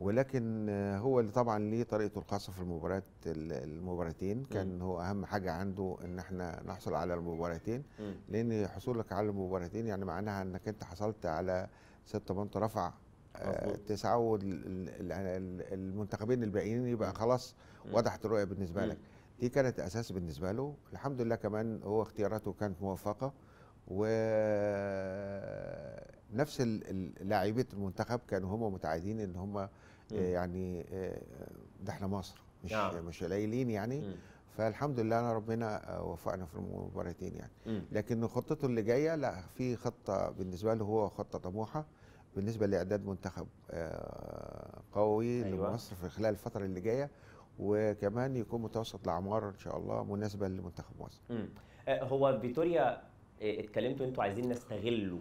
ولكن هو اللي طبعا ليه طريقته الخاصه في المباريات المباراتين كان هو اهم حاجه عنده ان احنا نحصل على المباراتين لان حصولك على المباراتين يعني معناها انك انت حصلت على ست بنت رفع آه، تسعه والمنتخبين الباقيين يبقى خلاص وضحت الرؤيه بالنسبه لك دي كانت اساس بالنسبه له الحمد لله كمان هو اختياراته كانت موفقه و نفس لاعيبه المنتخب كانوا هم متعادين ان هم آه، يعني آه، ده احنا مصر مش نعم. مش قليلين يعني م. فالحمد لله انا ربنا آه، وفقنا في المباراتين يعني م. لكن خطته اللي جايه لا في خطه بالنسبه له هو خطه طموحه بالنسبه لاعداد منتخب قوي أيوة. لمصر في خلال الفتره اللي جايه وكمان يكون متوسط الاعمار ان شاء الله مناسبه لمنتخب مصر. م. هو فيتوريا إيه، اتكلمتوا انتوا عايزين نستغله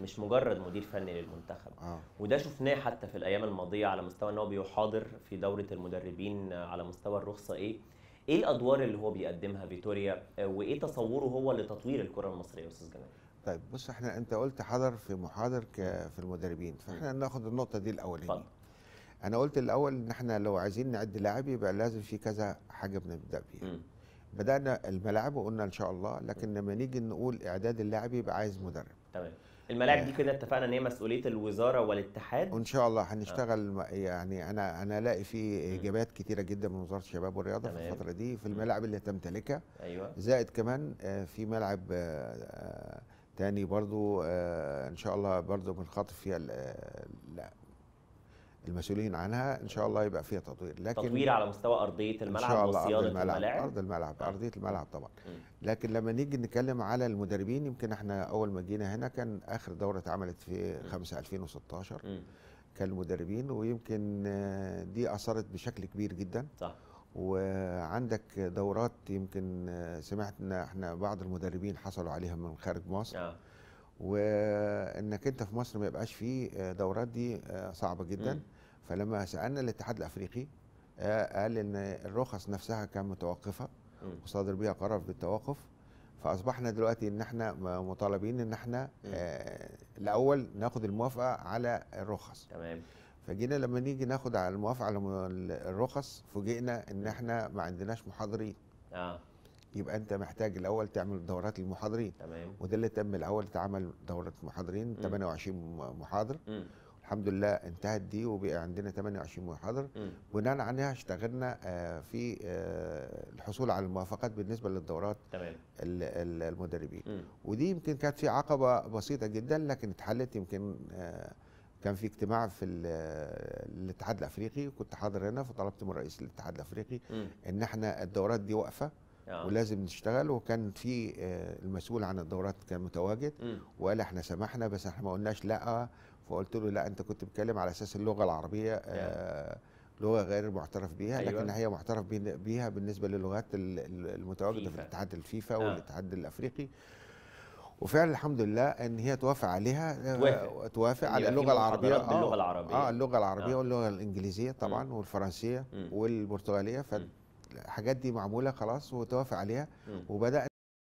مش مجرد مدير فني للمنتخب آه. وده شفناه حتى في الايام الماضيه على مستوى ان هو بيحاضر في دوره المدربين آه، على مستوى الرخصه ايه ايه الادوار اللي هو بيقدمها فيتوريا آه، وايه تصوره هو لتطوير الكره المصريه يا استاذ جمال طيب بص احنا انت قلت حضر في محاضر في المدربين فاحنا ناخد النقطه دي الاولانيه انا قلت الاول ان احنا لو عايزين نعد لاعب يبقى لازم في كذا حاجه بنبدا بيها بدانا الملاعب وقلنا ان شاء الله لكن لما نيجي نقول اعداد اللاعب يبقى عايز مدرب تمام الملاعب دي آه. كده اتفقنا ان هي مسؤوليه الوزاره والاتحاد وان شاء الله هنشتغل آه. يعني انا انا الاقي في اجابات كتيره جدا من وزاره الشباب والرياضه في الفتره دي في الملاعب اللي تمتلكها ايوه زائد كمان آه، في ملعب آه، تاني برضو ان شاء الله برضو بنخاطب فيها المسؤولين عنها ان شاء الله يبقى فيها تطوير لكن تطوير على مستوى ارضيه الملعب إن شاء الله وصياده أرض الملعب, الملاعب ارض الملعب آه. ارضيه الملعب طبعا لكن لما نيجي نتكلم على المدربين يمكن احنا اول ما جينا هنا كان اخر دوره اتعملت في 5 2016 كان المدربين ويمكن دي اثرت بشكل كبير جدا صح وعندك دورات يمكن سمعت ان احنا بعض المدربين حصلوا عليها من خارج مصر آه. وانك انت في مصر ما يبقاش فيه دورات دي آه، صعبه جدا م. فلما سالنا الاتحاد الافريقي آه، قال ان الرخص نفسها كان متوقفه وصادر بها قرار بالتوقف فاصبحنا دلوقتي ان احنا مطالبين ان احنا آه، الاول ناخد الموافقه على الرخص تمام فجينا لما نيجي ناخد على الموافقه على الرخص فوجئنا ان احنا ما عندناش محاضرين اه يبقى انت محتاج الاول تعمل دورات للمحاضرين تمام وده اللي تم الاول اتعمل دوره محاضرين 28 محاضر مم. الحمد لله انتهت دي وبقى عندنا 28 محاضر بناء عليها اشتغلنا آه، في آه، الحصول على الموافقات بالنسبه للدورات تمام المدربين ودي يمكن كانت في عقبه بسيطه جدا لكن اتحلت يمكن آه، كان في اجتماع في الاتحاد الافريقي كنت حاضر هنا فطلبت من رئيس الاتحاد الافريقي ان احنا الدورات دي واقفه آه. ولازم نشتغل وكان في آه، المسؤول عن الدورات كان متواجد م. وقال احنا سمحنا بس احنا ما قلناش لا فقلت له لا انت كنت بتتكلم على اساس اللغه العربيه آه لغه غير معترف بها أيوة. لكن هي معترف بها بالنسبه للغات المتواجده في الاتحاد الفيفا آه. والاتحاد الافريقي وفعلا الحمد لله ان هي توافق عليها آه، توافق, توافق على اللغه العربيه آه باللغه العربيه اه اللغه العربيه آه. واللغه الانجليزيه طبعا م. والفرنسيه م. والبرتغاليه ف الحاجات دي معموله خلاص وتوافق عليها وبدا